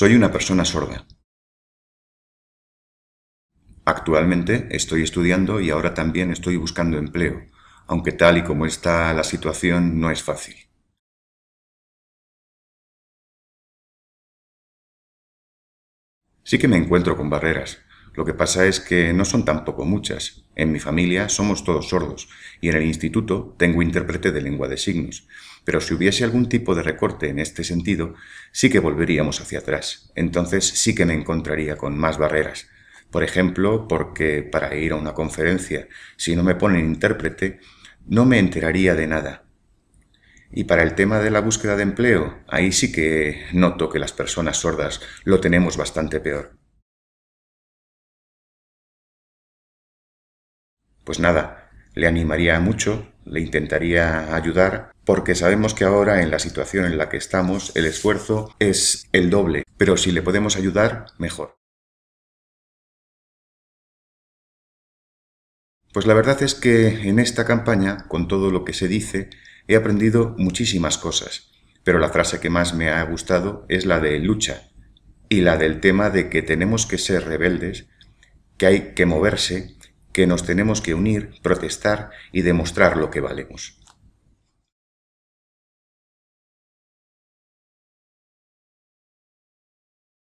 Soy una persona sorda. Actualmente estoy estudiando y ahora también estoy buscando empleo, aunque tal y como está la situación no es fácil. Sí que me encuentro con barreras, lo que pasa es que no son tampoco muchas. En mi familia somos todos sordos y en el instituto tengo intérprete de lengua de signos. Pero si hubiese algún tipo de recorte en este sentido, sí que volveríamos hacia atrás. Entonces sí que me encontraría con más barreras. Por ejemplo, porque para ir a una conferencia, si no me ponen intérprete, no me enteraría de nada. Y para el tema de la búsqueda de empleo, ahí sí que noto que las personas sordas lo tenemos bastante peor. Pues nada, le animaría mucho, le intentaría ayudar, porque sabemos que ahora en la situación en la que estamos el esfuerzo es el doble, pero si le podemos ayudar, mejor. Pues la verdad es que en esta campaña, con todo lo que se dice, he aprendido muchísimas cosas, pero la frase que más me ha gustado es la de lucha y la del tema de que tenemos que ser rebeldes, que hay que moverse que nos tenemos que unir, protestar y demostrar lo que valemos.